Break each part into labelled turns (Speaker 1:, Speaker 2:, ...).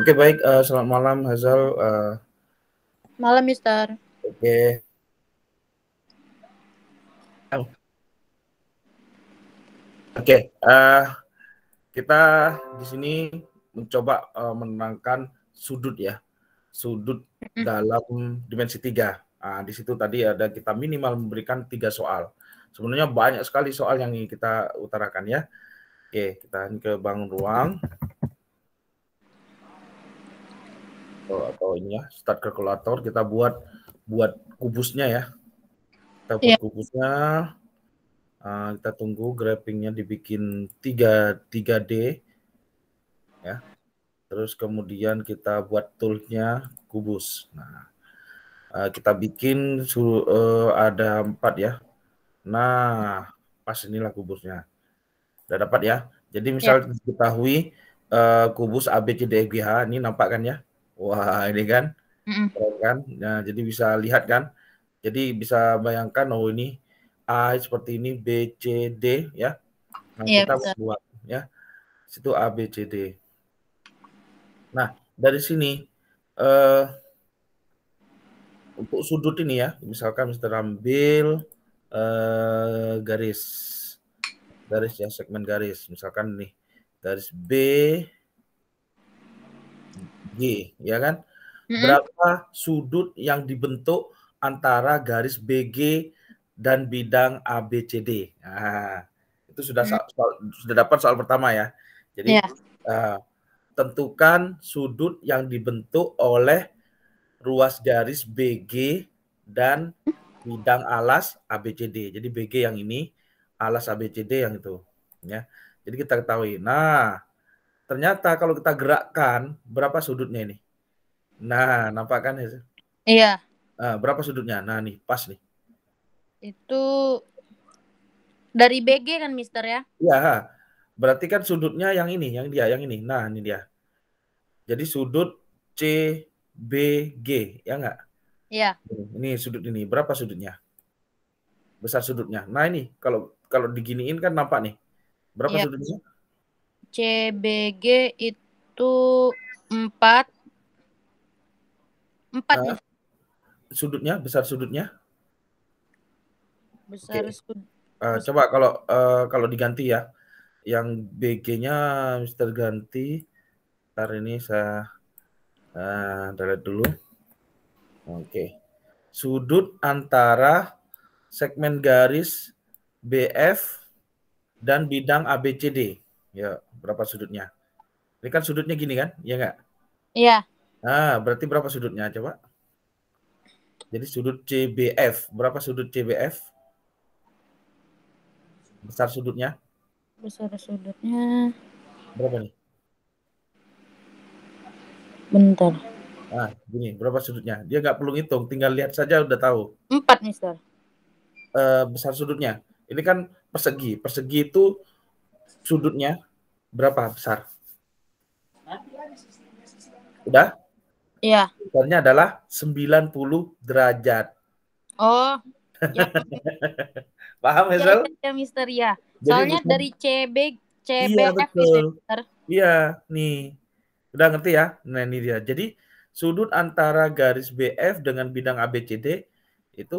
Speaker 1: Oke, baik. Uh, selamat malam, Hazal. Uh,
Speaker 2: malam, Mister.
Speaker 1: Oke. Oke, uh, kita di sini mencoba uh, menenangkan sudut ya, sudut dalam dimensi tiga. Nah, di situ tadi ada kita minimal memberikan tiga soal. Sebenarnya banyak sekali soal yang kita utarakan ya. Oke, okay, kita ke Bang Ruang. atau atau ini ya start kalkulator kita buat buat kubusnya ya kita buat yeah. kubusnya uh, kita tunggu grappingnya dibikin 3 3D ya terus kemudian kita buat toolnya kubus nah uh, kita bikin su uh, ada empat ya nah pas inilah kubusnya udah dapat ya jadi misal yeah. diketahui uh, kubus ABCDFGH ini nampak kan ya Wah, ini kan. Mm -mm. kan? Nah, jadi bisa lihat kan. Jadi bisa bayangkan oh ini A seperti ini B C D ya. Nah, yeah, kita betul. buat ya. Situ A B C D. Nah, dari sini uh, untuk sudut ini ya, misalkan kita ambil uh, garis garis ya segmen garis, misalkan nih garis B BG, ya kan? Berapa sudut yang dibentuk antara garis BG dan bidang ABCD? Nah, itu sudah mm soal, sudah dapat soal pertama ya. Jadi yeah. Iya. uh, tentukan sudut yang dibentuk oleh ruas garis BG dan bidang alas ABCD. Jadi BG yang ini, alas ABCD yang itu, ya. Jadi kita ketahui. Nah, Ternyata kalau kita gerakkan berapa sudutnya ini? Nah, nampak kan ya? Iya. Nah, berapa sudutnya? Nah, nih pas nih.
Speaker 2: Itu dari BG kan, Mister ya?
Speaker 1: Iya. Berarti kan sudutnya yang ini, yang dia, yang ini. Nah, ini dia. Jadi sudut CBG, ya enggak? Iya. Ini sudut ini, berapa sudutnya? Besar sudutnya. Nah, ini kalau kalau diginiin kan nampak nih. Berapa iya. sudutnya?
Speaker 2: CBG itu empat empat uh,
Speaker 1: sudutnya besar sudutnya
Speaker 2: besar okay. sudut
Speaker 1: uh, eh, coba kalau uh, kalau diganti ya yang BG-nya Mister ganti ntar ini saya uh, delete dulu oke okay. sudut antara segmen garis BF dan bidang ABCD Ya, berapa sudutnya? Ini kan sudutnya gini kan? Iya nggak? Iya. Ah, berarti berapa sudutnya coba? Jadi sudut CBF, berapa sudut CBF? Besar sudutnya?
Speaker 2: Besar sudutnya.
Speaker 1: Berapa nih? Bentar. Ah, gini, berapa sudutnya? Dia nggak perlu ngitung, tinggal lihat saja udah tahu. Empat, Mister. Uh, eh, besar sudutnya. Ini kan persegi. Persegi itu sudutnya berapa besar? Udah? Iya. Besarnya adalah 90 derajat.
Speaker 2: Oh. Ya.
Speaker 1: Paham ya, ya,
Speaker 2: Ya, Mister, ya. Soalnya Jadi, dari CB, CBF iya, ya, betul.
Speaker 1: Iya, nih. Udah ngerti ya? Nah, ini dia. Jadi, sudut antara garis BF dengan bidang ABCD itu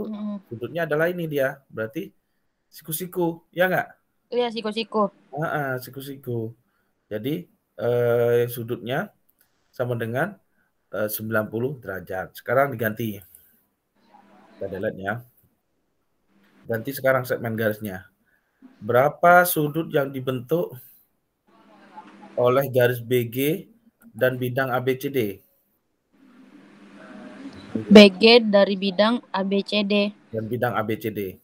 Speaker 1: sudutnya adalah ini dia. Berarti siku-siku, ya nggak?
Speaker 2: Iya, siku-siku.
Speaker 1: Ah, siku-siku. Jadi eh, sudutnya sama dengan eh, 90 derajat. Sekarang diganti. Kita delete Ganti sekarang segmen garisnya. Berapa sudut yang dibentuk oleh garis BG dan bidang ABCD?
Speaker 2: BG dari bidang ABCD.
Speaker 1: Dan bidang ABCD.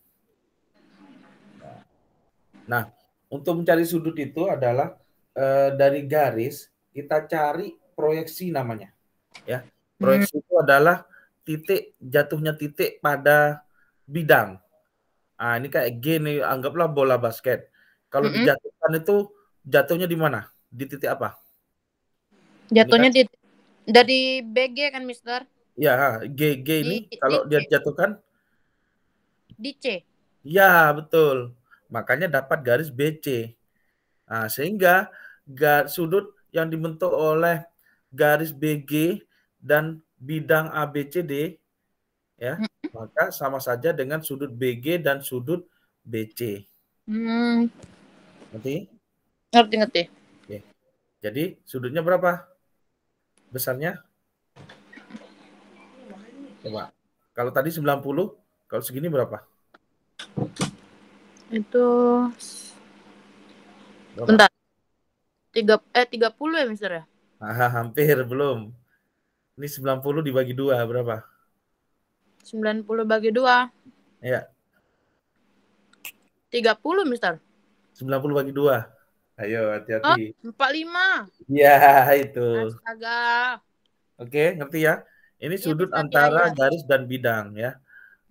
Speaker 1: Nah, untuk mencari sudut itu adalah e, dari garis kita cari proyeksi namanya. Ya. Proyeksi hmm. itu adalah titik jatuhnya titik pada bidang. Ah, ini kayak gini anggaplah bola basket. Kalau -hmm. dijatuhkan itu jatuhnya di mana? Di titik apa?
Speaker 2: Jatuhnya kan? di dari BG kan, Mister?
Speaker 1: Ya, G G ini di, kalau di dia jatuhkan di C. Ya, betul. Makanya dapat garis BC. Nah, sehingga gar sudut yang dibentuk oleh garis BG dan bidang ABCD ya, hmm. maka sama saja dengan sudut BG dan sudut BC.
Speaker 2: Hmm. Nanti? Ngerti ngerti.
Speaker 1: Oke. Jadi sudutnya berapa? Besarnya? Coba. Kalau tadi 90, kalau segini berapa? Itu Bentar.
Speaker 2: Tiga, eh tiga puluh ya Mister ya?
Speaker 1: Ah, hampir belum. Ini sembilan puluh dibagi dua berapa?
Speaker 2: sembilan puluh bagi dua. Iya. puluh Mister.
Speaker 1: sembilan puluh bagi dua. Ayo hati-hati.
Speaker 2: Oh, 45.
Speaker 1: Iya, itu. Astaga. Oke, ngerti ya? Ini iya, sudut antara garis dan bidang ya.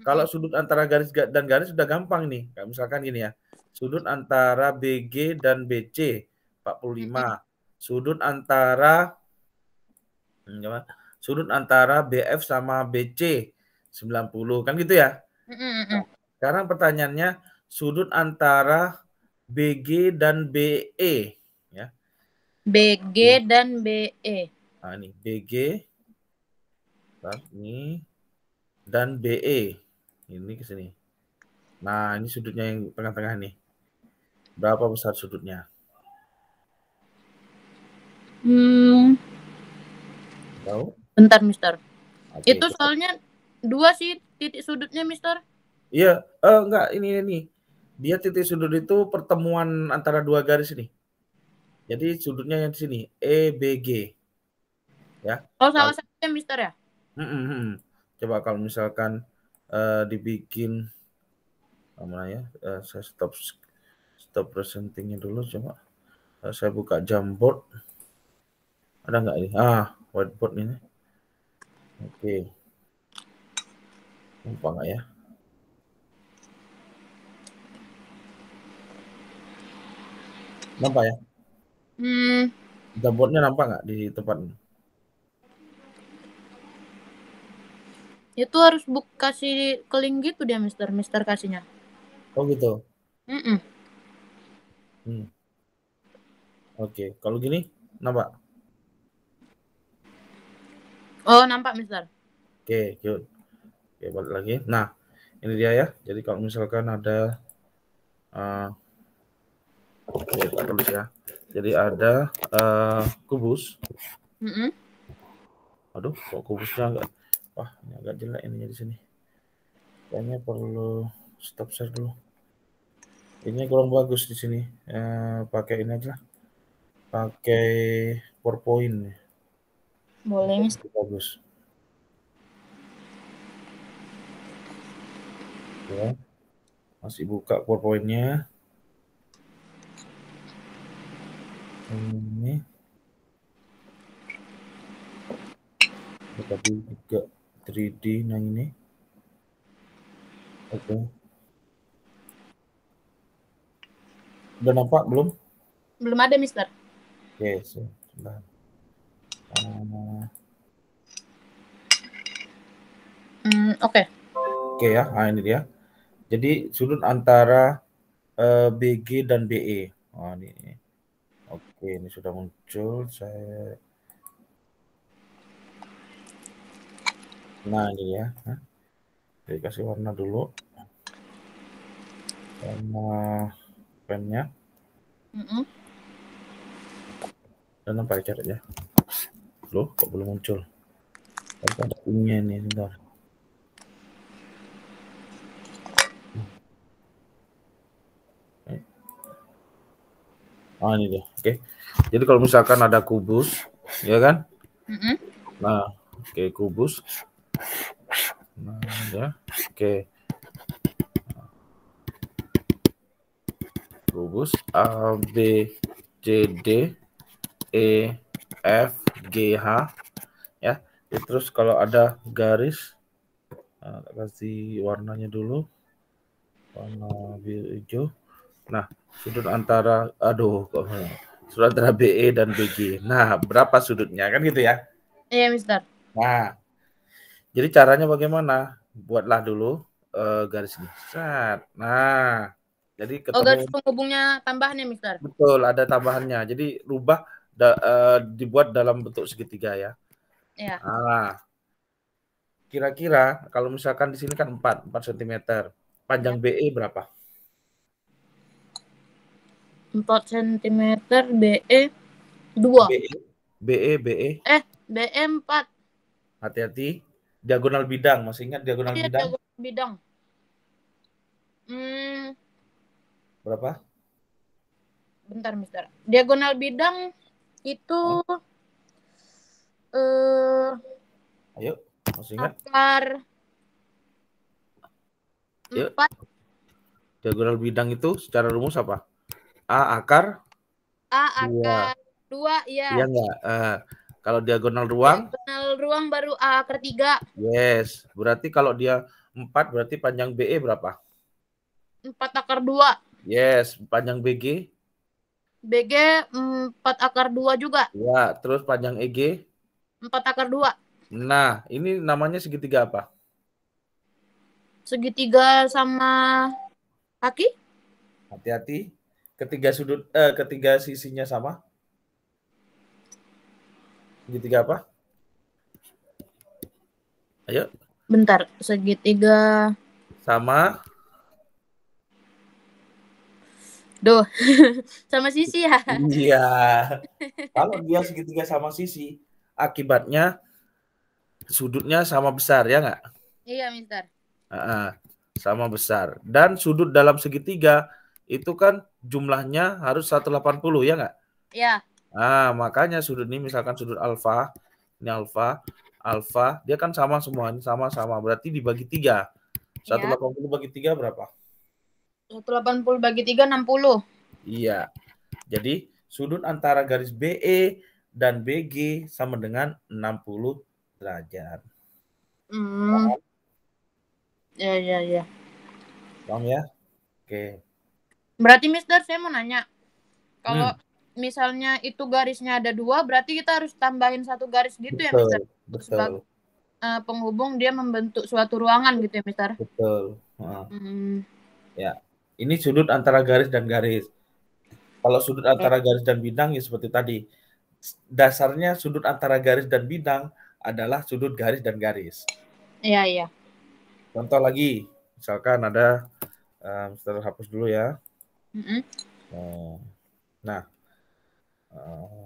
Speaker 1: Kalau sudut antara garis dan garis sudah gampang nih. Kayak misalkan gini ya. Sudut antara BG dan BC 45. Sudut antara hmm, sudut antara BF sama BC 90. Kan gitu ya? sekarang pertanyaannya sudut antara BG dan BE ya.
Speaker 2: BG dan BE.
Speaker 1: Nah, ini BG Nah, ini dan BE ini ke sini. Nah, ini sudutnya yang tengah-tengah nih. Berapa besar sudutnya?
Speaker 2: Hmm.
Speaker 1: Tahu? Bentar,
Speaker 2: Mister. Okay. Itu soalnya dua sih titik sudutnya, Mister.
Speaker 1: Iya, eh uh, enggak ini ini. Dia titik sudut itu pertemuan antara dua garis ini. Jadi sudutnya yang di sini EBG. Ya.
Speaker 2: Oh, salah satunya, Mister ya?
Speaker 1: Mm hmm. Coba kalau misalkan uh, dibikin mana ya uh, eh, saya stop stop presentingnya dulu coba uh, saya buka jamboard ada nggak ini ah whiteboard ini oke okay. lupa nggak ya nampak ya hmm. jamboardnya nampak nggak di tempat ini
Speaker 2: Itu harus buk kasih keling gitu dia Mister, Mister kasihnya. Oh gitu. Mm -mm.
Speaker 1: Hmm. Oke, okay. kalau gini nampak?
Speaker 2: Oh nampak Mister.
Speaker 1: Oke, okay, good. Oke, okay, balik lagi. Nah, ini dia ya. Jadi kalau misalkan ada uh, Oke, okay, ya. Jadi ada uh, kubus. Mm -mm. Aduh, kok kubusnya enggak Wah, ini agak jelek ininya di sini. Kayaknya perlu stop share dulu. Ini kurang bagus di sini. Eh, pakai ini aja. Pakai PowerPoint.
Speaker 2: Boleh, masih
Speaker 1: Bagus. Ya. Masih buka PowerPoint-nya. Ini. tapi juga 3D ini. oke okay. udah nampak belum
Speaker 2: belum ada mister ya. hmm, oke okay, so, uh... mm, oke okay. oke
Speaker 1: okay, ya nah, ini dia jadi sudut antara uh, eh, BG dan BE oh, ini oke okay, ini sudah muncul saya warna ini ya. Jadi kasih warna dulu. Warna pennya. Mm -hmm. Dan apa ya caranya? Loh, kok belum muncul? Tapi ada punya ini, sebentar. Ah ini dia, oke. Okay. Jadi kalau misalkan ada kubus, ya kan? Mm -hmm. Nah, oke okay, kubus. Nah, ya. Oke. Rubus A B C D E F G H ya. ya terus kalau ada garis nah, kasih warnanya dulu. Warna biru hijau. Nah, sudut antara aduh kok sudut antara BE dan BG. Nah, berapa sudutnya kan gitu ya? Iya, Mister. Nah, jadi caranya bagaimana? Buatlah dulu uh, garis ini. Nah, jadi oh, ketemu. Oh, garis
Speaker 2: penghubungnya tambahannya, Mister.
Speaker 1: Betul, ada tambahannya. Jadi rubah da, uh, dibuat dalam bentuk segitiga ya. Iya. Nah, kira-kira kalau misalkan di sini kan 4, 4 cm. Panjang iya. BE berapa?
Speaker 2: 4 cm BE 2. BE
Speaker 1: BE BE.
Speaker 2: Eh, BE 4.
Speaker 1: Hati-hati diagonal bidang masih ingat diagonal iya, bidang diagonal
Speaker 2: bidang hmm. berapa bentar bentar diagonal bidang itu oh.
Speaker 1: eh hmm. uh, ayo masih ingat akar empat diagonal bidang itu secara rumus apa a akar a akar
Speaker 2: dua, dua ya iya enggak
Speaker 1: iya uh, eh, kalau diagonal ruang?
Speaker 2: Diagonal ruang baru A per 3.
Speaker 1: Yes, berarti kalau dia 4 berarti panjang BE berapa?
Speaker 2: 4 akar 2.
Speaker 1: Yes, panjang BG?
Speaker 2: BG 4 akar 2 juga.
Speaker 1: Ya, terus panjang EG?
Speaker 2: 4 akar 2.
Speaker 1: Nah, ini namanya segitiga apa?
Speaker 2: Segitiga sama kaki?
Speaker 1: Hati-hati. Ketiga sudut eh ketiga sisinya sama? segitiga apa? Ayo.
Speaker 2: Bentar, segitiga sama Duh, sama sisi ya.
Speaker 1: Iya. Kalau dia segitiga sama sisi, akibatnya sudutnya sama besar ya nggak? Iya, Mister. Uh -uh, sama besar. Dan sudut dalam segitiga itu kan jumlahnya harus 180 ya nggak? Iya. Nah, makanya sudut ini misalkan sudut alfa, ini alfa, alfa, dia kan sama semuanya, sama-sama. Berarti dibagi tiga. 180 ya. bagi tiga berapa?
Speaker 2: 180 bagi tiga 60.
Speaker 1: Iya. Jadi sudut antara garis BE dan BG sama dengan 60 derajat.
Speaker 2: Hmm. Ya, ya, ya.
Speaker 1: Paham ya? Oke.
Speaker 2: Berarti Mister saya mau nanya. Kalau hmm misalnya itu garisnya ada dua, berarti kita harus tambahin satu garis gitu betul, ya, Mister.
Speaker 1: Betul. Sebagai, uh,
Speaker 2: eh, penghubung dia membentuk suatu ruangan gitu ya, Mister. Betul. Hmm.
Speaker 1: Ya, ini sudut antara garis dan garis. Kalau sudut antara garis dan bidang ya seperti tadi. Dasarnya sudut antara garis dan bidang adalah sudut garis dan garis. Iya, iya. Contoh lagi, misalkan ada um, hapus dulu ya. Mm -hmm. Nah, nah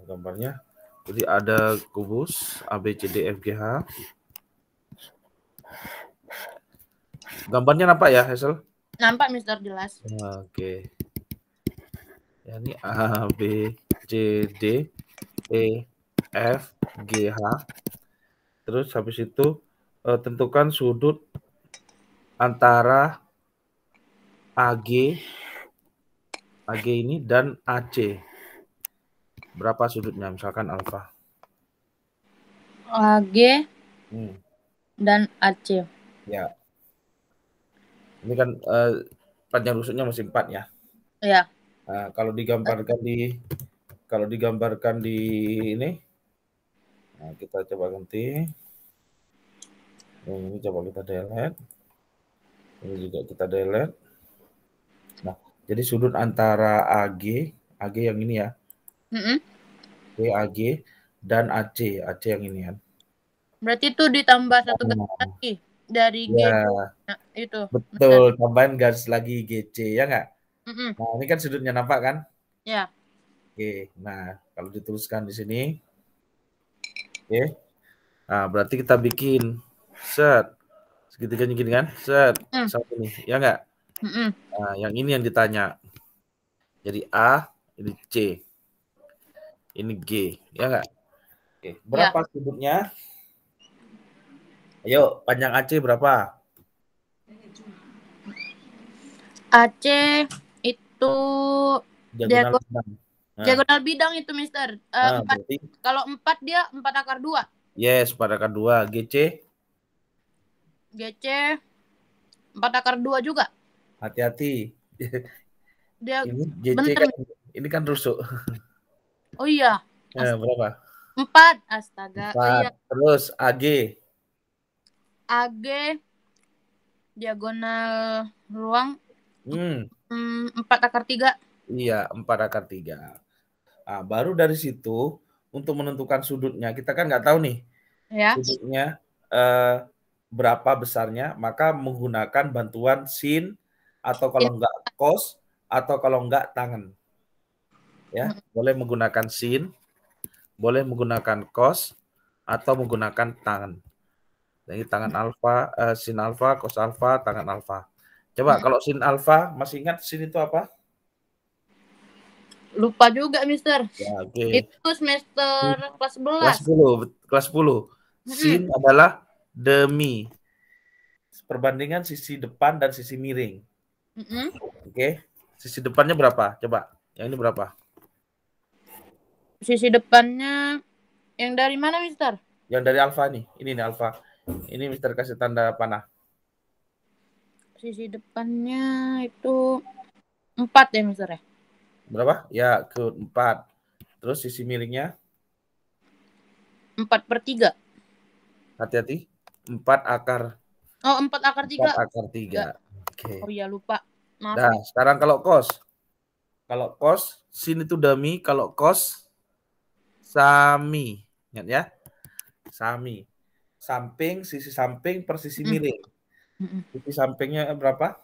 Speaker 1: gambarnya. Jadi ada kubus ABCDFGH. Gambarnya nampak ya, Hazel?
Speaker 2: Nampak, Mister, jelas.
Speaker 1: Oke. Okay. Ya, ini A, B, C, D, E, F, G, H. Terus habis itu uh, tentukan sudut antara AG AG ini dan AC berapa sudutnya misalkan alfa AG hmm.
Speaker 2: dan AC
Speaker 1: ya ini kan uh, panjang rusuknya masih empat ya ya nah, kalau digambarkan di kalau digambarkan di ini nah, kita coba ganti yang nah, ini coba kita delete ini juga kita delete nah jadi sudut antara AG AG yang ini ya Mm-hmm. WAG dan AC, AC yang ini kan.
Speaker 2: Berarti itu ditambah satu nah. garis lagi dari ya. G. Iya. Nah, itu. Betul,
Speaker 1: Benar. tambahan garis lagi GC ya enggak? Mm-hmm. Nah, ini kan sudutnya nampak kan? Ya. Oke, nah kalau dituliskan di sini, oke, nah berarti kita bikin set segitiganya gini kan, set mm. satu nih, ya nggak? Mm hmm Nah, yang ini yang ditanya. Jadi A, ini C. Ini G, ya enggak? Oke. Berapa ya. sudutnya? Ayo, panjang AC berapa?
Speaker 2: AC itu diagonal, bidang. Nah. diagonal bidang itu Mister. Uh, nah, empat. Berarti... Kalau 4 dia 4 akar 2.
Speaker 1: Yes, 4 akar 2. GC?
Speaker 2: GC 4 akar 2 juga.
Speaker 1: Hati-hati. Dia ini kan, ini kan rusuk. Oh iya. Eh, berapa?
Speaker 2: Empat. Astaga. Oh empat. Oh, iya.
Speaker 1: Terus AG.
Speaker 2: AG diagonal ruang. Hmm. hmm. Empat akar tiga.
Speaker 1: Iya, empat akar tiga. Nah, baru dari situ untuk menentukan sudutnya kita kan nggak tahu nih ya. sudutnya eh, berapa besarnya, maka menggunakan bantuan sin atau kalau ya. enggak kos atau kalau nggak tangan ya boleh menggunakan sin boleh menggunakan cos atau menggunakan tangan jadi tangan alfa uh, eh, sin alfa cos alfa tangan alfa coba kalau sin alfa masih ingat sin itu apa
Speaker 2: lupa juga mister ya, okay. itu semester kelas 11 kelas
Speaker 1: 10 kelas 10 sin hmm. adalah demi perbandingan sisi depan dan sisi miring hmm. oke okay. sisi depannya berapa coba yang ini berapa
Speaker 2: sisi depannya yang dari mana Mister?
Speaker 1: Yang dari Alfa nih. Ini nih Alfa. Ini Mister kasih tanda panah.
Speaker 2: Sisi depannya itu empat ya Mister ya?
Speaker 1: Berapa? Ya ke empat. Terus sisi miringnya?
Speaker 2: Empat per tiga.
Speaker 1: Hati-hati. Empat akar. Oh empat akar tiga. Empat akar tiga. Oke. Okay. Oh
Speaker 2: iya lupa. Maaf. Nah
Speaker 1: sekarang kalau kos. Kalau kos, sini tuh demi Kalau kos, Sami. Ingat ya. Sami. Samping, sisi samping persisi miring. mm. miring. Mm. Sisi sampingnya berapa?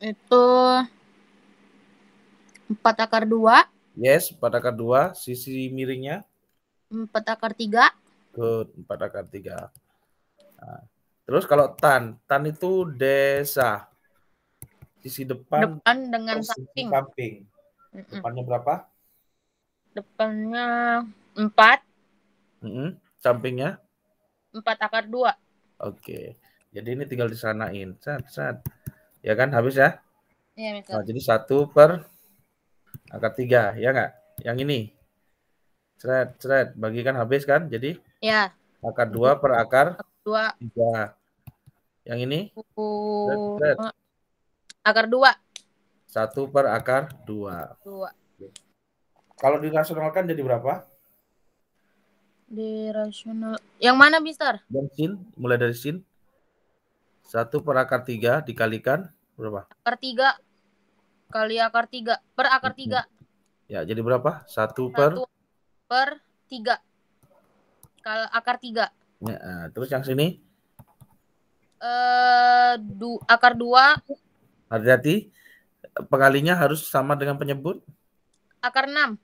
Speaker 2: Itu empat akar dua.
Speaker 1: Yes, empat akar dua. Sisi miringnya?
Speaker 2: Empat akar tiga.
Speaker 1: Good, 4 akar tiga. Nah, terus kalau tan, tan itu desa. Sisi depan. Depan
Speaker 2: dengan samping.
Speaker 1: Samping. Depannya berapa?
Speaker 2: Depannya Empat.
Speaker 1: Mm-hmm. Sampingnya?
Speaker 2: Empat akar dua.
Speaker 1: Oke. Jadi ini tinggal disanain. Sat, sat. Ya kan habis ya? Iya, betul. Nah, jadi satu per akar tiga, ya nggak? Yang ini. Seret, seret. Bagikan habis kan? Jadi? iya. Akar dua per akar? Dua. 3. Yang ini?
Speaker 2: Uh, seret, Akar dua.
Speaker 1: Satu per akar dua. Dua. Kalau dirasionalkan jadi berapa?
Speaker 2: di rasional Yang mana, Mister?
Speaker 1: Dan sin, mulai dari sin. Satu per akar tiga dikalikan berapa?
Speaker 2: Akar tiga kali akar tiga per akar iya. tiga.
Speaker 1: Ya, jadi berapa? Satu, Satu
Speaker 2: per tiga kal akar tiga.
Speaker 1: Ya, terus yang sini?
Speaker 2: Eh, du akar dua.
Speaker 1: Hati-hati, pengalinya harus sama dengan penyebut. Akar enam.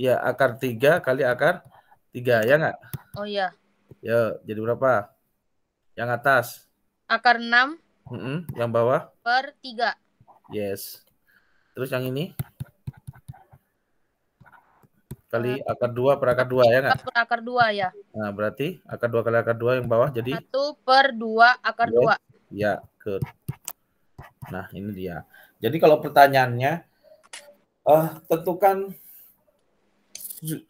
Speaker 1: Ya, akar tiga kali akar Tiga, ya nggak? Oh iya. Ya, jadi berapa? Yang atas.
Speaker 2: Akar enam.
Speaker 1: Mm -mm. Yang bawah?
Speaker 2: Per tiga.
Speaker 1: Yes. Terus yang ini? Kali nah, akar dua per akar dua, ya nggak?
Speaker 2: Per akar dua, ya.
Speaker 1: Nah, berarti akar dua kali akar dua yang bawah jadi?
Speaker 2: satu per dua akar dua.
Speaker 1: Ya, good. Nah, ini dia. Jadi kalau pertanyaannya, uh, tentukan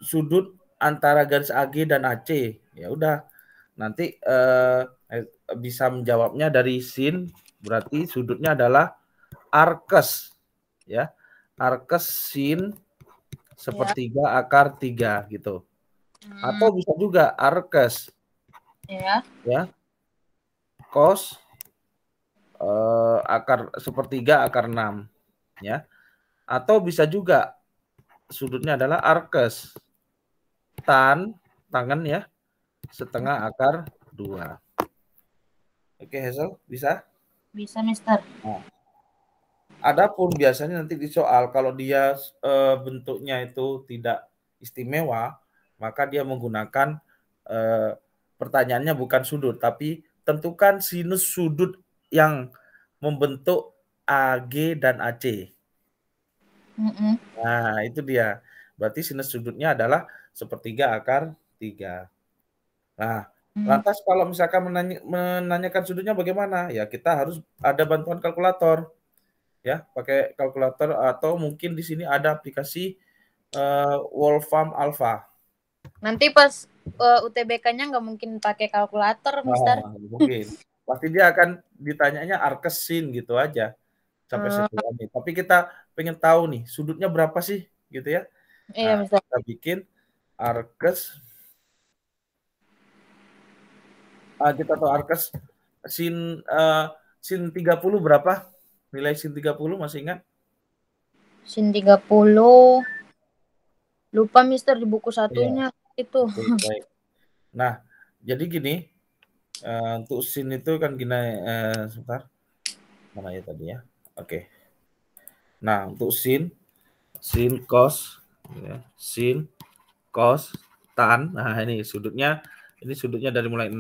Speaker 1: sudut antara garis AG dan AC. Ya udah, nanti eh, eh, bisa menjawabnya dari sin berarti sudutnya adalah arkes ya. Arkes sin sepertiga ya. akar tiga gitu. Hmm. Atau bisa juga arkes. Ya. Ya. Kos eh, akar sepertiga akar enam, ya. Atau bisa juga sudutnya adalah arkes tan tangan ya setengah akar dua. Oke Hazel bisa?
Speaker 2: Bisa Mister.
Speaker 1: Nah. Adapun biasanya nanti di soal kalau dia e, bentuknya itu tidak istimewa maka dia menggunakan e, pertanyaannya bukan sudut tapi tentukan sinus sudut yang membentuk AG dan AC. Mm -mm. Nah itu dia. Berarti sinus sudutnya adalah sepertiga akar tiga. Nah, hmm. lantas kalau misalkan menanya, menanyakan sudutnya bagaimana? Ya, kita harus ada bantuan kalkulator. Ya, pakai kalkulator atau mungkin di sini ada aplikasi uh, eh, Wolfram Alpha.
Speaker 2: Nanti pas uh, eh, UTBK-nya nggak mungkin pakai kalkulator, nah, Mister. Nah,
Speaker 1: mungkin. Pasti dia akan ditanyanya arkesin gitu aja sampai hmm. Ah. situ. Tapi kita pengen tahu nih sudutnya berapa sih gitu ya. Iya, nah, Mister. Kita bikin Arkes Ah, kita tahu Arkes sin uh, sin 30 berapa? Nilai sin 30 masih ingat?
Speaker 2: Sin 30 lupa mister di buku satunya ya. itu. Baik,
Speaker 1: Nah, jadi gini uh, untuk sin itu kan gini uh, sebentar. Mana ya tadi ya? Oke. Okay. Nah, untuk sin sin cos ya, sin cos tan. Nah, ini sudutnya ini sudutnya dari mulai 0,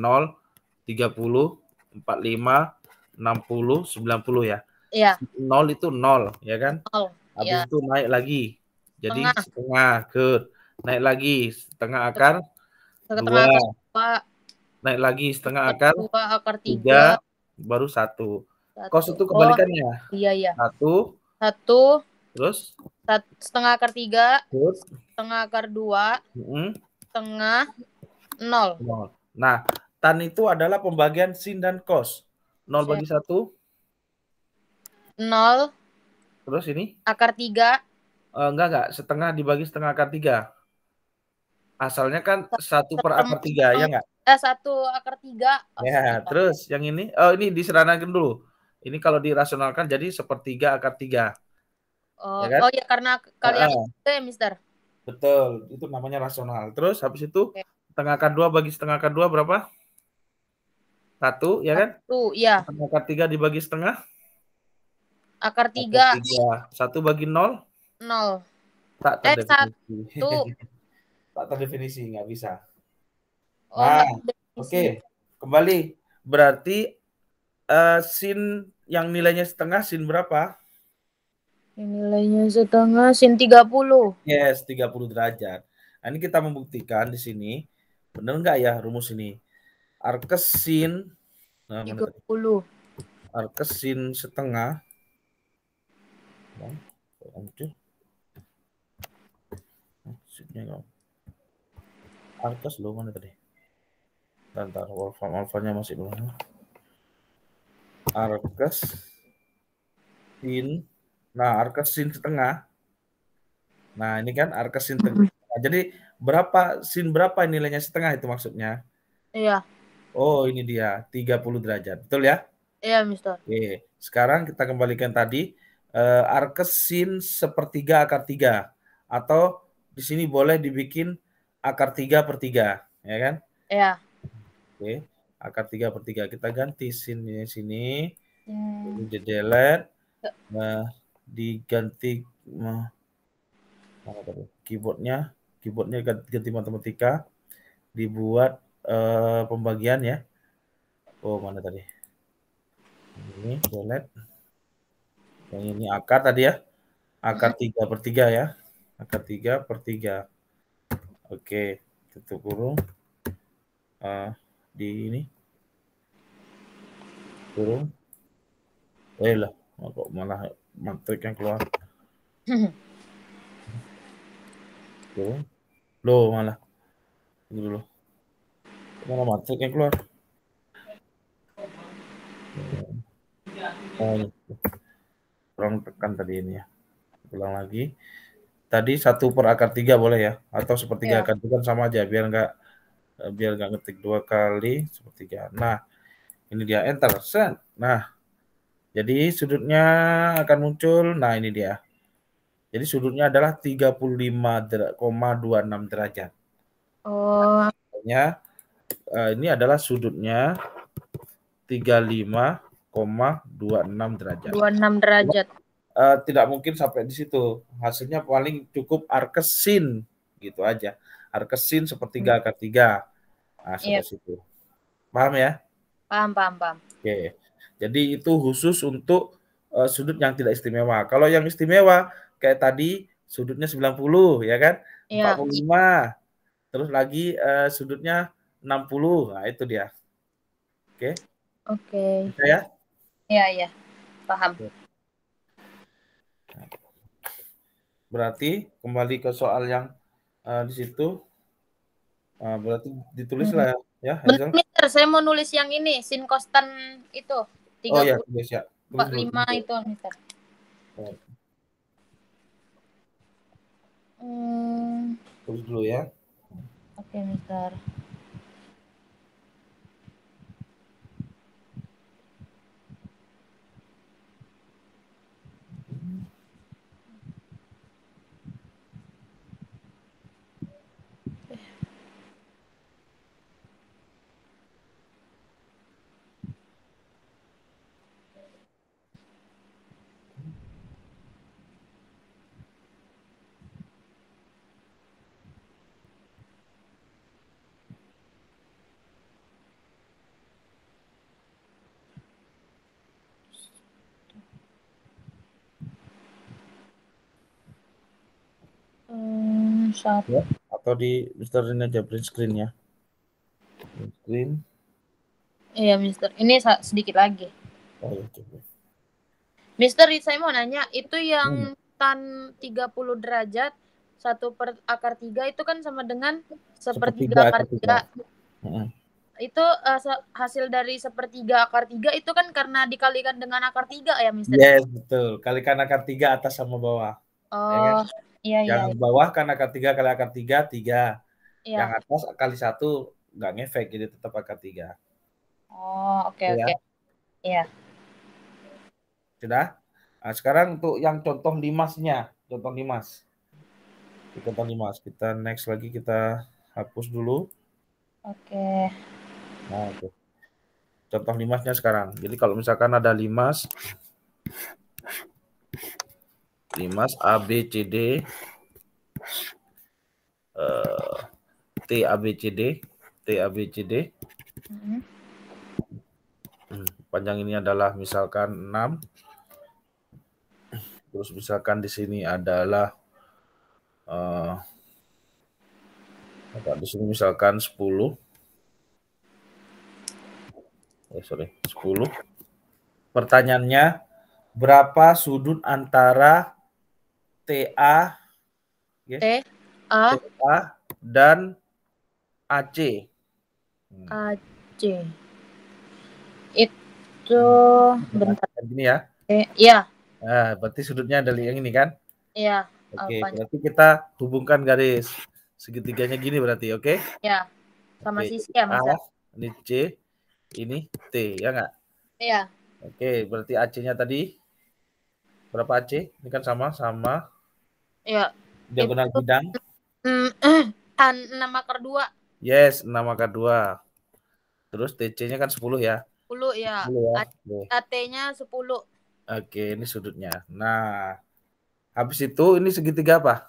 Speaker 1: 30, 45, 60, 90 ya. Iya. 0 itu 0, ya kan?
Speaker 2: 0. Habis ya. itu
Speaker 1: naik lagi. Jadi Tengah. setengah, good. Naik lagi setengah akar setengah dua. Akar, naik lagi setengah akar dua
Speaker 2: akar tiga,
Speaker 1: tiga baru satu. satu. Kos itu oh, kebalikannya. Oh, iya iya. Satu.
Speaker 2: Satu. Terus? setengah akar tiga. Terus tengah akar dua, mm -hmm. tengah 0.
Speaker 1: 0. Nah, tan itu adalah pembagian sin dan cos. 0 bagi satu, nol. Terus ini?
Speaker 2: Akar tiga.
Speaker 1: uh, Enggak, enggak. Setengah dibagi setengah akar tiga. Asalnya kan satu per akar tiga ya enggak?
Speaker 2: Eh satu akar tiga.
Speaker 1: Oh, ya, terus yang ini, oh ini diseranakan dulu. Ini kalau dirasionalkan jadi sepertiga akar tiga.
Speaker 2: Oh, ya kan? oh ya karena kalian, uh, itu ya, Mister.
Speaker 1: Betul, itu namanya rasional. Terus habis itu okay. setengah akar dua bagi setengah akar dua berapa? Satu, ya kan? Satu, ya. Setengah akar tiga dibagi setengah?
Speaker 2: Akar tiga. Akar tiga.
Speaker 1: Satu bagi nol? Nol. Tak eh, terdefinisi. Eh, tak terdefinisi, nggak bisa.
Speaker 2: Oh, nah, oke. Okay.
Speaker 1: Kembali. Berarti uh, sin yang nilainya setengah, sin berapa?
Speaker 2: nilainya setengah sin 30.
Speaker 1: Yes, 30 derajat. Nah, ini kita membuktikan di sini. Benar enggak ya rumus ini? Arkes sin nah, 30. Arkes sin setengah. Arkes lo mana tadi? Bentar, Wolfram alfanya masih belum. Arkes in Nah, arcsin setengah. Nah, ini kan arcsin setengah. Jadi berapa sin berapa nilainya setengah itu maksudnya? Iya. Oh, ini dia 30 derajat. Betul ya? Iya, Mister. Oke, sekarang kita kembalikan tadi uh, eh, arkes sin sepertiga akar tiga atau di sini boleh dibikin akar tiga per tiga, ya kan? Iya. Oke, akar tiga per tiga kita ganti sinnya sini. Hmm. Ya. Ini delete. Nah, diganti nah, apa tadi? keyboardnya keyboardnya ganti matematika dibuat uh, pembagian ya oh mana tadi ini delete yang ini akar tadi ya akar tiga per tiga ya akar tiga per tiga oke tutup kurung uh, eh, di ini kurung oh, ya lah kok malah mantik yang keluar Lo, lo malah Tunggu dulu mana mantik yang keluar oh, kurang tekan tadi ini ya ulang lagi tadi satu per akar tiga boleh ya atau sepertiga ya. akar tiga kan sama aja biar enggak biar enggak ngetik dua kali sepertiga nah ini dia enter send, nah jadi sudutnya akan muncul, nah ini dia. Jadi sudutnya adalah 35,26 derajat. Oh. Ya. ini adalah sudutnya 35,26 derajat. 26 derajat. Eh, tidak mungkin sampai di situ. Hasilnya paling cukup arkesin gitu aja. Arkesin seperti hmm. ke tiga. Nah, yep. Iya. situ. Paham ya?
Speaker 2: Paham, paham, paham.
Speaker 1: Oke. Okay. Jadi itu khusus untuk uh, sudut yang tidak istimewa. Kalau yang istimewa kayak tadi sudutnya 90 ya kan? Ya. 45. Terus lagi uh, sudutnya 60. Nah, itu dia. Oke. Okay?
Speaker 2: Oke. Okay. Ya? Iya, iya. Paham.
Speaker 1: Berarti kembali ke soal yang uh, di situ uh, berarti ditulislah hmm. ya. Ya,
Speaker 2: saya mau nulis yang ini, sin konstan itu.
Speaker 1: 30, oh ya, sudah siap. 45 30. itu Almister. Oh.
Speaker 2: Hmm.
Speaker 1: Terus dulu ya.
Speaker 2: Oke, okay, Mister.
Speaker 1: Ya, atau di Mister ini aja print screen ya. Print screen.
Speaker 2: Iya, Mister. Ini sedikit lagi. Oh, ya, Mister, saya mau nanya, itu yang hmm. tan 30 derajat satu per akar tiga itu kan sama dengan sepertiga akar tiga. Hmm. Itu uh, hasil dari sepertiga akar tiga itu kan karena dikalikan dengan akar tiga ya, Mister? Yes,
Speaker 1: betul. Kalikan akar tiga atas sama bawah.
Speaker 2: Oh. Ya kan? Oh. Iya, iya, yang iya.
Speaker 1: bawah kan akar tiga kali akar tiga tiga. Iya. Yang atas kali satu nggak ngefek jadi tetap akar tiga.
Speaker 2: Oh oke okay, ya. oke. Okay. Iya.
Speaker 1: Sudah. Nah, sekarang untuk yang contoh limasnya, contoh limas. Contoh limas kita next lagi kita hapus dulu.
Speaker 2: Oke. Okay.
Speaker 1: Nah, oke. Contoh limasnya sekarang. Jadi kalau misalkan ada limas Dimas A B C D uh, T A B C D T A B C D hmm. panjang ini adalah misalkan 6 terus misalkan di sini adalah uh, di sini misalkan 10 oh eh, sorry 10 pertanyaannya berapa sudut antara TA okay. T A TA dan AC.
Speaker 2: Hmm. AC. Itu hmm,
Speaker 1: bentar. Ini ya. Eh, iya. Nah, berarti sudutnya ada yang ini kan?
Speaker 2: Iya. Oke, okay, berarti
Speaker 1: kita hubungkan garis segitiganya gini berarti, oke? Okay?
Speaker 2: Ya. Sama sisi ya, Mas. A, ya?
Speaker 1: ini C, ini T, ya nggak? Iya. Oke, okay, berarti AC-nya tadi berapa AC? Ini kan sama sama Iya. Kan ya. Diagonal bidang.
Speaker 2: Mm, enam 6 akar 2.
Speaker 1: Yes, 6 akar 2. Terus TC-nya kan 10 ya.
Speaker 2: 10 ya. ya. AT-nya 10.
Speaker 1: Oke, ini sudutnya. Nah, habis itu ini segitiga apa?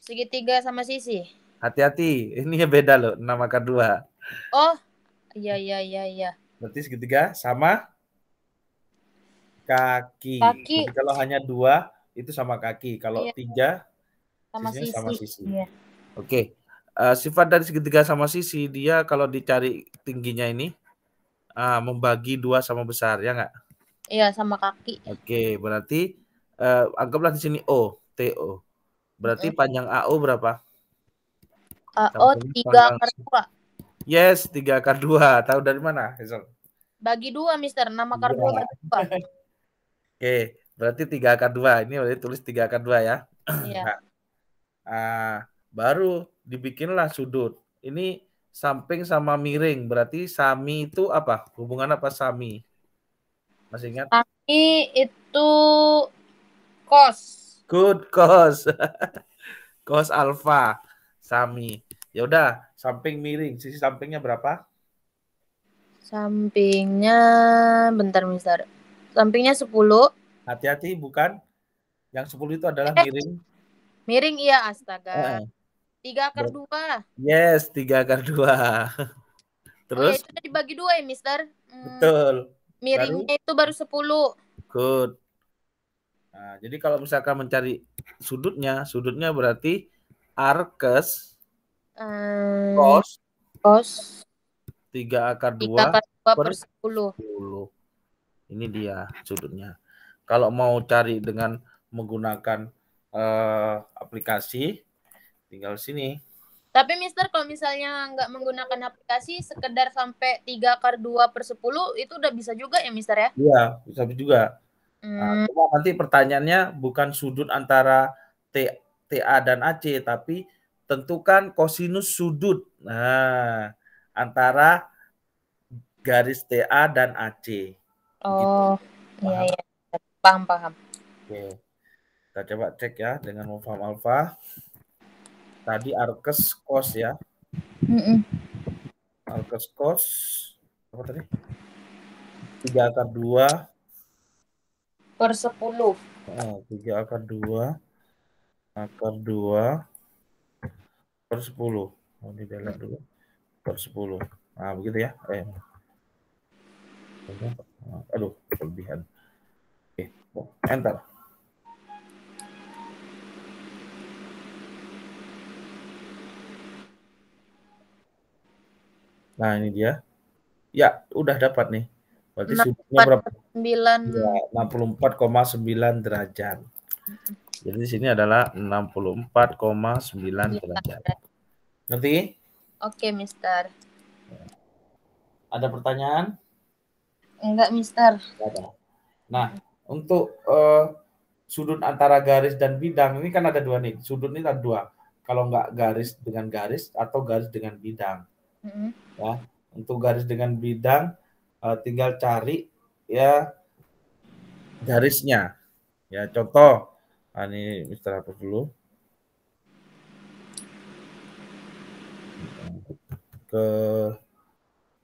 Speaker 2: Segitiga sama sisi.
Speaker 1: Hati-hati, ya beda loh, 6 akar 2.
Speaker 2: Oh, iya iya iya iya.
Speaker 1: Berarti segitiga sama kaki. kaki. Jadi kalau hanya dua itu sama kaki. Kalau iya. tiga
Speaker 2: sama sisi. Sama sisi. Iya.
Speaker 1: Oke. Okay. Uh, eh, sifat dari segitiga sama sisi dia kalau dicari tingginya ini uh, membagi dua sama besar ya nggak?
Speaker 2: Iya sama kaki.
Speaker 1: Oke okay, berarti uh, anggaplah di sini O TO. Berarti mm. panjang AO berapa?
Speaker 2: AO oh, tiga akar dua.
Speaker 1: Yes tiga akar dua. Tahu dari mana? Hazel?
Speaker 2: Bagi dua Mister nama akar iya.
Speaker 1: dua. Oke. Berarti tiga akar dua Ini berarti tulis tiga akar dua ya. Iya. Nah, ah, baru dibikinlah sudut. Ini samping sama miring. Berarti sami itu apa? Hubungan apa sami? Masih ingat?
Speaker 2: Sami itu kos.
Speaker 1: Good kos. kos alfa sami. Ya udah, samping miring. Sisi sampingnya berapa?
Speaker 2: Sampingnya bentar
Speaker 1: mister. Sampingnya sepuluh Hati-hati bukan. Yang 10 itu adalah eh. miring.
Speaker 2: Miring iya astaga. Eh. Tiga akar dua.
Speaker 1: Yes, tiga akar dua. Terus? Oh,
Speaker 2: ya, itu dibagi dua ya, Mister. Hmm, betul. Miringnya baru, itu baru
Speaker 1: 10. Good. Nah, jadi kalau misalkan mencari sudutnya, sudutnya berarti arkes hmm, eh, cos cos tiga akar dua 3 akar 2 per, per 10. 10. Ini dia sudutnya kalau mau cari dengan menggunakan uh, aplikasi tinggal sini.
Speaker 2: Tapi Mister kalau misalnya nggak menggunakan aplikasi sekedar sampai tiga kar 2 per sepuluh itu udah bisa juga ya Mister ya?
Speaker 1: Iya bisa juga. Nah, hmm. Nah, nanti pertanyaannya bukan sudut antara T, TA dan AC tapi tentukan kosinus sudut nah, antara garis TA dan AC. Oh,
Speaker 2: gitu. iya, iya paham paham
Speaker 1: oke kita coba cek ya dengan mufam alfa tadi arkes kos ya mm -mm. arkes kos apa tadi tiga akar dua
Speaker 2: per sepuluh
Speaker 1: nah, tiga nah, akar dua akar dua per sepuluh mau oh, dilihat dulu per sepuluh nah begitu ya eh aduh kelebihan Enter. Nah, ini dia. Ya, udah dapat nih. Berarti suhunya berapa?
Speaker 2: 9
Speaker 1: 64,9 ya, derajat. Jadi di sini adalah 64,9 derajat. Nanti?
Speaker 2: Oke, Mister.
Speaker 1: Ada pertanyaan?
Speaker 2: Enggak, Mister.
Speaker 1: Nah, untuk uh, sudut antara garis dan bidang ini kan ada dua nih sudut ini ada dua kalau nggak garis dengan garis atau garis dengan bidang mm-hmm. ya untuk garis dengan bidang uh, tinggal cari ya garisnya ya contoh nah, ini Mister hapus dulu ke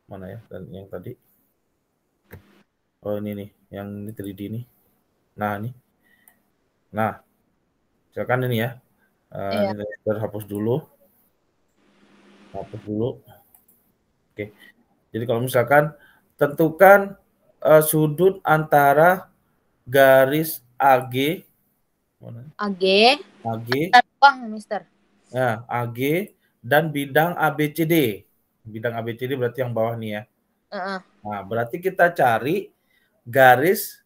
Speaker 1: mana ya dan yang tadi oh ini nih yang ini 3D nih Nah, ini. Nah, silakan ini ya. Uh, iya. terhapus dulu. Hapus dulu. Oke. Jadi kalau misalkan tentukan uh, sudut antara garis AG AG AG Mister. Ya, AG dan bidang ABCD. Bidang ABCD berarti yang bawah nih ya. Uh -uh. Nah, berarti kita cari garis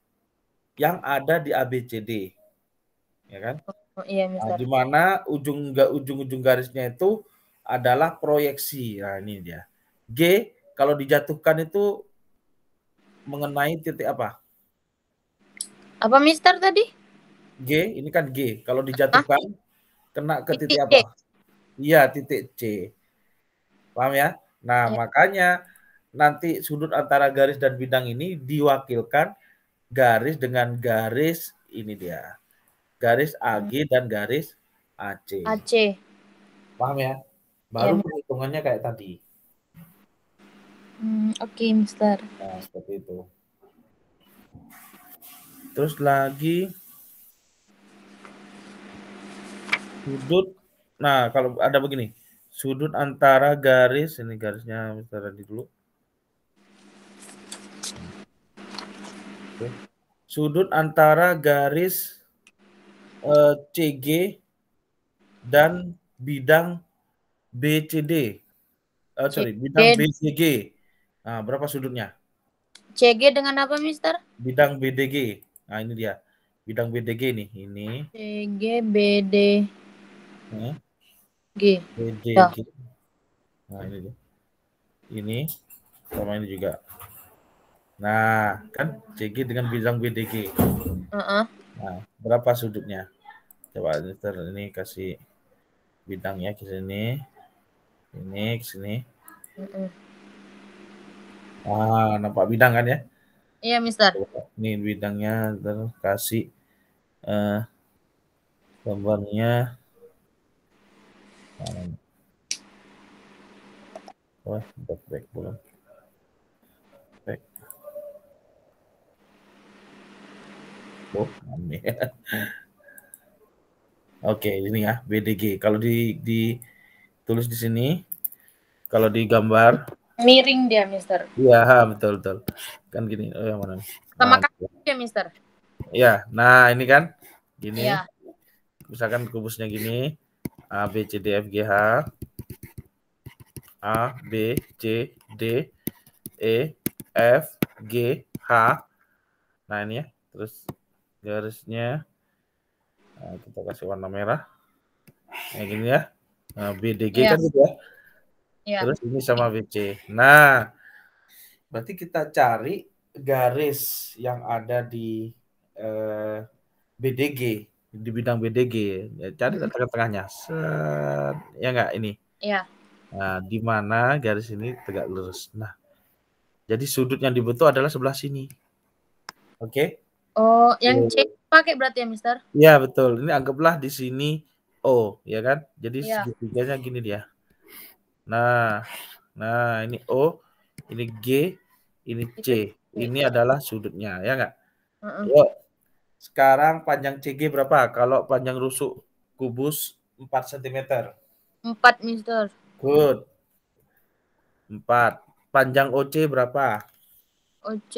Speaker 1: yang ada di ABCD. Ya kan?
Speaker 2: Oh, iya, Nah, di
Speaker 1: mana ujung ujung-ujung garisnya itu adalah proyeksi. Nah, ini dia. G kalau dijatuhkan itu mengenai titik apa?
Speaker 2: Apa Mister tadi?
Speaker 1: G, ini kan G. Kalau dijatuhkan ah? kena ke titik, titik apa? Iya, titik C. Paham ya? Nah, ya. makanya nanti sudut antara garis dan bidang ini diwakilkan garis dengan garis ini dia. Garis AG hmm. dan garis AC. AC. Paham ya? Baru ya. perhitungannya kayak tadi.
Speaker 2: Hmm, Oke, okay, Mister.
Speaker 1: Nah, seperti itu. Terus lagi sudut. Nah, kalau ada begini, sudut antara garis ini garisnya Mister tadi dulu. Oke. Sudut antara garis eh, CG dan bidang BCD. Eh, sorry, CG. bidang BCG. Nah, berapa sudutnya?
Speaker 2: CG dengan apa, Mister?
Speaker 1: Bidang BDG. Nah, ini dia. Bidang BDG nih, ini.
Speaker 2: CG BD. Hmm? G. BDG.
Speaker 1: Nah, ini dia. Ini sama ini juga. Nah, kan CG dengan bidang BDG. Uh-uh. Nah, berapa sudutnya? Coba ter ini kasih bidangnya ke sini. Ini ke sini. Uh-uh. Ah, nampak bidang kan ya? Iya, Mister. Ini bidangnya terus kasih uh, gambarnya. Nah, Wah, back, back -back Bukan ya. Oke, ini ya BDG. Kalau di tulis di sini, kalau di gambar
Speaker 2: miring dia, Mister.
Speaker 1: Iya, betul betul. Kan gini, oh, yang mana? Sama nah, kaki ya, Mister. Iya. nah ini kan gini. Ya. Misalkan kubusnya gini, A B C D F G H A B C D E F G H. Nah ini ya, terus garisnya. Nah, kita kasih warna merah. Kayak gini ya. Nah, BDG yeah. kan gitu ya. Yeah. Terus ini sama BC. Nah, berarti kita cari garis yang ada di eh, BDG di bidang BDG. Ya, cari mm -hmm. tengah-tengahnya. ya enggak ini. Iya. Nah, di mana garis ini tegak lurus. Nah, jadi sudut yang dibentuk adalah sebelah sini. Oke. Okay?
Speaker 2: Oh, yang iya. C pakai berarti ya, Mister?
Speaker 1: Ya, betul. Ini anggaplah di sini O, ya kan? Jadi ya. segitiganya gini dia. Nah, nah ini O, ini G, ini C. Ini adalah sudutnya, ya enggak? Uh -uh. Sekarang panjang CG berapa? Kalau panjang rusuk kubus 4 cm.
Speaker 2: 4, Mister.
Speaker 1: Good. 4. Panjang OC berapa?
Speaker 2: OC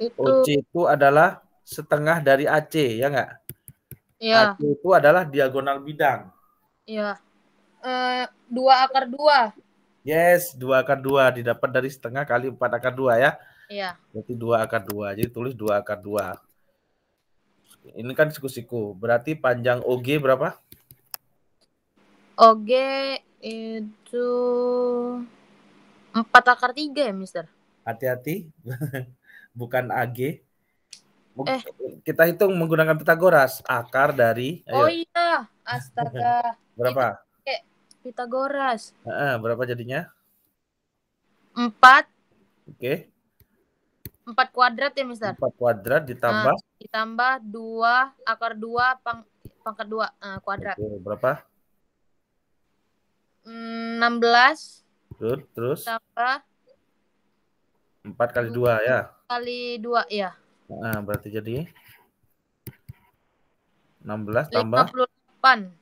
Speaker 2: itu OC
Speaker 1: itu adalah setengah dari AC, ya nggak? Iya. AC itu adalah diagonal bidang.
Speaker 2: Iya. Eh, dua akar dua.
Speaker 1: Yes, dua akar dua didapat dari setengah kali empat akar dua ya. Iya. Berarti dua akar dua. Jadi tulis dua akar dua. Ini kan siku-siku. Berarti panjang OG berapa?
Speaker 2: OG itu empat akar tiga ya, Mister?
Speaker 1: Hati-hati, bukan AG. Eh. Kita hitung menggunakan Pitagoras, akar dari oh ayo. Oh
Speaker 2: iya, astaga. berapa? Eh, Pitagoras.
Speaker 1: Uh, berapa jadinya? Empat. Oke. Okay.
Speaker 2: Empat kuadrat ya, Mister?
Speaker 1: Empat kuadrat ditambah? Uh,
Speaker 2: ditambah dua, akar dua, pang, pangkat dua, uh, kuadrat. Okay, berapa? Hmm, enam belas.
Speaker 1: Terus? terus Empat kali dua ya?
Speaker 2: Kali dua ya.
Speaker 1: Nah, berarti jadi 16 tambah
Speaker 2: 58.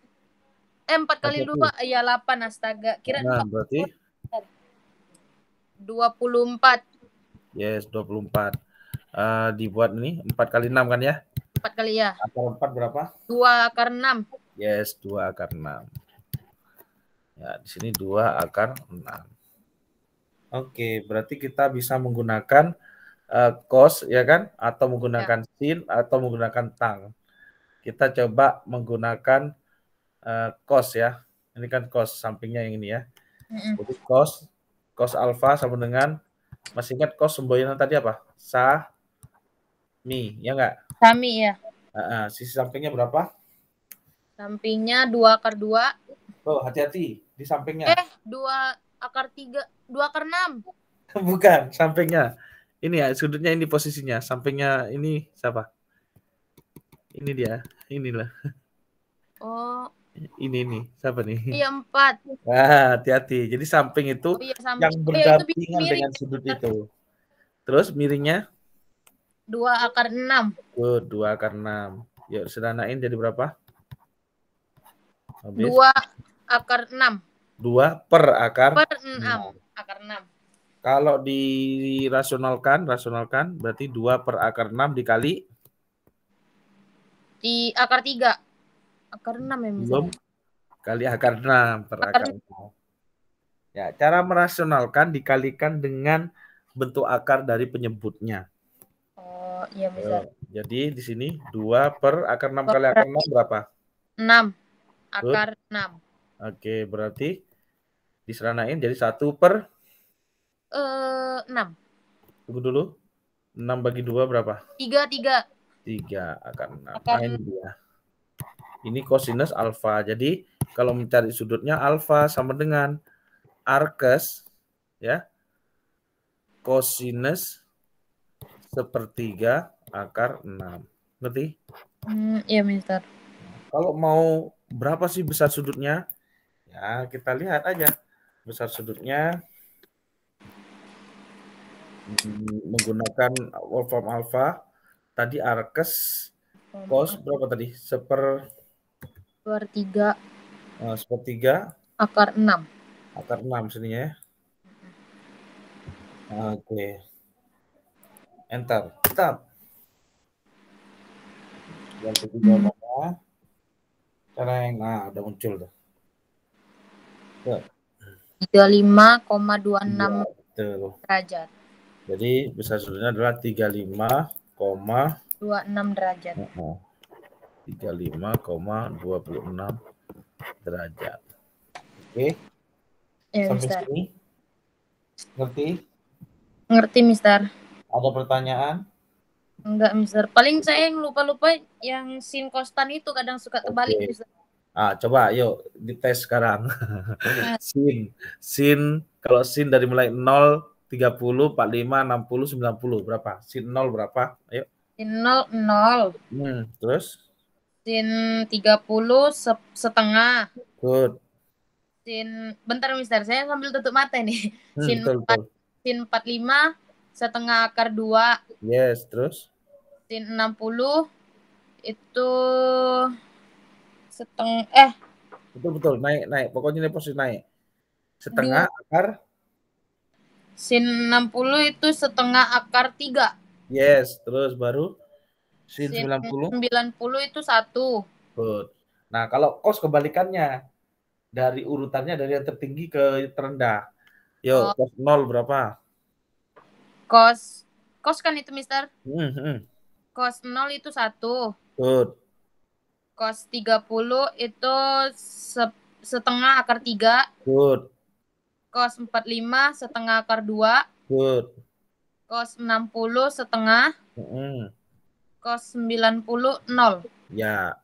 Speaker 2: Eh, 4 kali 2 ya 8 astaga. Kira Nah, 4. berarti 24.
Speaker 1: Yes, 24. Uh, eh, dibuat nih 4 kali 6 kan ya? 4 kali ya. Atau 4 berapa?
Speaker 2: 2 akar 6.
Speaker 1: Yes, 2 akar 6. Ya, di sini 2 akar 6. Oke, berarti kita bisa menggunakan uh, kos ya kan atau ya. menggunakan ya. sin atau menggunakan tang. Kita coba menggunakan uh, kos ya. Ini kan kos sampingnya yang ini ya. Jadi kos kos alfa sama dengan masih ingat kos semboyan tadi apa? Sa mi ya enggak? Sami ya. Uh, uh, sisi sampingnya berapa?
Speaker 2: Sampingnya dua akar dua.
Speaker 1: Oh, hati-hati di sampingnya. Eh,
Speaker 2: dua akar tiga, dua akar enam.
Speaker 1: Bukan, sampingnya. Ini ya sudutnya ini posisinya, sampingnya ini siapa? Ini dia, inilah. Oh. Ini nih, siapa nih? Iya empat. Nah, hati-hati. Jadi samping itu oh, iya, samping. yang eh, berdampingan oh, iya, dengan sudut itu. Terus miringnya?
Speaker 2: Dua akar enam.
Speaker 1: oh, dua akar enam. Yuk sederhanain jadi berapa? Habis. Dua
Speaker 2: akar enam.
Speaker 1: Dua per akar. Per enam. Akar enam. Kalau dirasionalkan, rasionalkan berarti 2 per akar 6 dikali
Speaker 2: di akar 3. Akar 6 ya Belum.
Speaker 1: Kali akar 6 per akar, akar 6. Ya, cara merasionalkan dikalikan dengan bentuk akar dari penyebutnya.
Speaker 2: Oh, iya bisa.
Speaker 1: Jadi di sini 2 per akar 6 per kali akar 6 berapa? 6. Akar Good. 6. Oke, berarti diseranain jadi 1 per
Speaker 2: 6. Eh,
Speaker 1: Tunggu dulu. 6 bagi 2 berapa?
Speaker 2: 3, 3.
Speaker 1: 3 akan 6. akan... dia? Ini cosinus alfa. Jadi kalau mencari sudutnya alfa sama dengan arcus ya. Cosinus sepertiga akar 6. Ngerti?
Speaker 2: Hmm, iya, Mister.
Speaker 1: Kalau mau berapa sih besar sudutnya? Ya, kita lihat aja besar sudutnya Mm, menggunakan Wolfram Alpha tadi Arkes kos berapa tadi seper
Speaker 2: per tiga
Speaker 1: uh, tiga
Speaker 2: akar enam
Speaker 1: akar enam sini ya oke okay. enter tetap dan ketiga hmm. mana cara yang nah udah muncul tuh
Speaker 2: tiga lima koma dua enam iya, derajat
Speaker 1: jadi besar sudutnya adalah 35,26 derajat. Uh -uh. 35,26 derajat. Oke. Okay.
Speaker 2: Ya, Sampai sini. Ngerti? Ngerti, Mister.
Speaker 1: Ada pertanyaan?
Speaker 2: Enggak, Mister. Paling saya yang lupa-lupa yang sin kostan itu kadang suka terbalik, okay. Mister.
Speaker 1: Ah, coba yuk dites sekarang. Ah. sin. Sin kalau sin dari mulai 0 30, 45, 60, 90 berapa? Sin 0 berapa? Ayo.
Speaker 2: Sin 0 0.
Speaker 1: Hmm, terus
Speaker 2: sin 30 se setengah. Good. Sin bentar mister, saya sambil tutup mata nih.
Speaker 1: Hmm, sin betul, 4 betul.
Speaker 2: sin 45 setengah akar 2.
Speaker 1: Yes, terus
Speaker 2: sin 60 itu seteng
Speaker 1: eh betul betul naik naik pokoknya ini posisi naik setengah Dua. akar
Speaker 2: Sin 60 itu setengah akar 3.
Speaker 1: Yes, terus baru sin, sin 90.
Speaker 2: 90 itu satu.
Speaker 1: Good. Nah, kalau kos kebalikannya dari urutannya dari yang tertinggi ke terendah. Yo, oh. kos 0 berapa?
Speaker 2: Kos kos kan itu, Mister? Mm -hmm. Kos 0 itu satu. Good. Kos 30 itu se setengah akar 3. Good cos 45 setengah akar 2. Good. Cos 60 setengah. Mm. -hmm. Cos 90 0.
Speaker 1: Ya.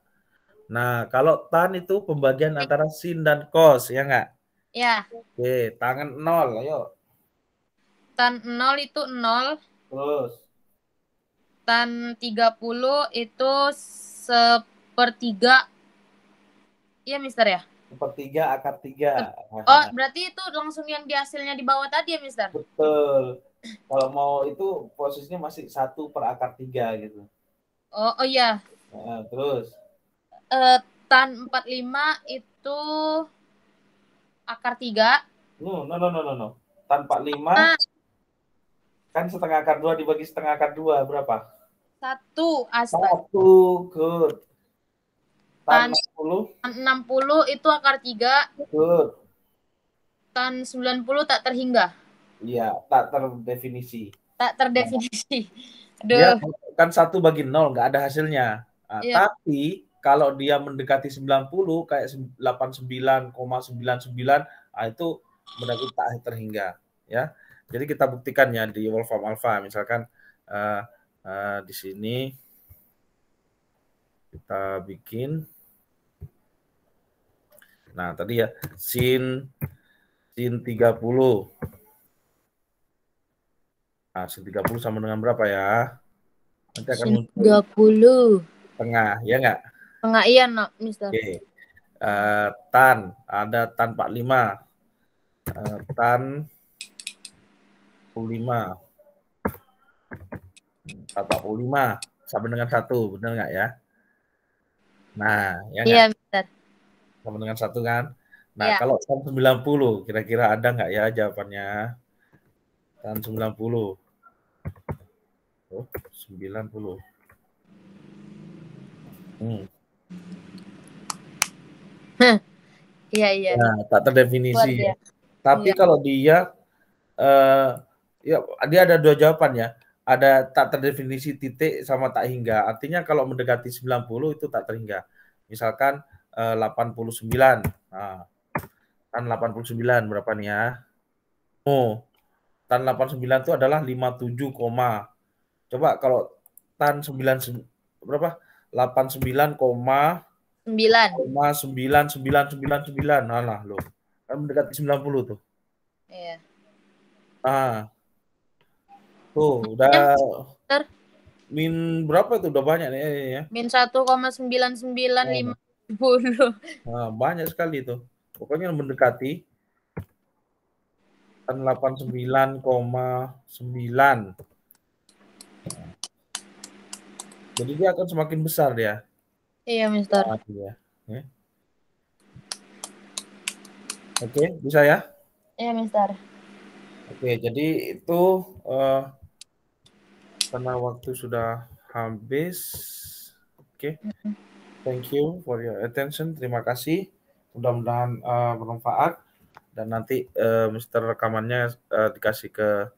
Speaker 1: Nah, kalau tan itu pembagian antara sin dan cos, ya enggak? Ya. Oke, tangan 0, ayo.
Speaker 2: Tan 0 itu 0. Terus. Tan 30 itu sepertiga. Iya, Mister ya?
Speaker 1: sepertiga akar tiga. Oh,
Speaker 2: berarti itu langsung yang dihasilnya di bawah tadi ya, Mister?
Speaker 1: Betul. Kalau mau itu posisinya masih satu per akar tiga gitu.
Speaker 2: Oh, oh iya.
Speaker 1: Nah, terus?
Speaker 2: Uh, tan 45 itu akar tiga.
Speaker 1: No, no, no, no, no. no. Tan 45 ah. kan setengah akar dua dibagi setengah akar dua berapa?
Speaker 2: Satu, astaga.
Speaker 1: Satu, good. Tan,
Speaker 2: tan 60 itu akar 3. Betul. Tan 90 tak terhingga.
Speaker 1: Iya, tak terdefinisi.
Speaker 2: Tak terdefinisi. Aduh. Ya,
Speaker 1: kan satu bagi nol, nggak ada hasilnya. Nah, ya. Tapi kalau dia mendekati 90 kayak 89,99 nah itu mendekati tak terhingga ya. Jadi kita buktikan ya di Wolfram Alpha misalkan uh, uh, di sini kita bikin Nah, tadi ya sin sin 30. Nah, sin 30 sama dengan berapa ya? Nanti akan sin
Speaker 2: 30.
Speaker 1: Tengah, ya enggak?
Speaker 2: Tengah iya, no, iya, Mister. Oke. Okay.
Speaker 1: Uh, eh, tan, ada tan 45. Uh, eh, tan 45. 45 sama dengan 1, benar enggak ya? Nah, ya, enggak? Iya, iya sama dengan satu kan. Nah, ya. kalau tan 90 kira-kira ada nggak ya jawabannya? Tan 90. Oh, 90. Hmm.
Speaker 2: Iya, iya. Nah,
Speaker 1: tak terdefinisi. ya. Tapi ya. kalau dia eh uh, ya dia ada dua jawaban ya. Ada tak terdefinisi titik sama tak hingga. Artinya kalau mendekati 90 itu tak terhingga. Misalkan 89. Eh, nah, tan 89 berapa nih ya? Oh, tan 89 itu adalah 57, koma. coba kalau tan 9 berapa? 89, koma
Speaker 2: 9 Koma
Speaker 1: 99999. Nah, nah loh. Kan mendekati 90 tuh. Iya. Ah. Tuh, udah Min berapa itu udah banyak nih ya?
Speaker 2: Min 1,995. Oh. Bulu.
Speaker 1: Nah, banyak sekali itu. Pokoknya mendekati 89,9. Kan jadi dia akan semakin besar dia.
Speaker 2: Iya, Mister. Nah,
Speaker 1: ya. Oke, bisa ya? Iya, Mister. Oke, jadi itu uh, karena waktu sudah habis. Oke. Okay. Thank you for your attention. Terima kasih. Mudah-mudahan uh, bermanfaat dan nanti uh, Mister rekamannya uh, dikasih ke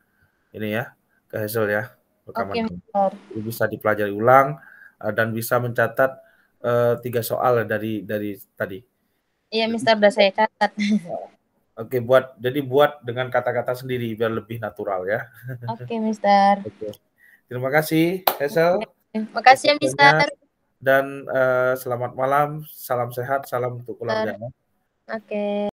Speaker 1: ini ya, ke Hazel ya rekamannya Okay, bisa dipelajari ulang uh, dan bisa mencatat uh, tiga soal ya dari dari tadi.
Speaker 2: Iya, Mister udah saya catat.
Speaker 1: Oke, okay, buat jadi buat dengan kata-kata sendiri biar lebih natural ya. Oke,
Speaker 2: okay, Mister.
Speaker 1: Oke. Okay. Terima kasih, Hazel.
Speaker 2: Terima kasih ya, Mister
Speaker 1: dan uh, selamat malam, salam sehat, salam untuk keluarga. Oke.
Speaker 2: Okay.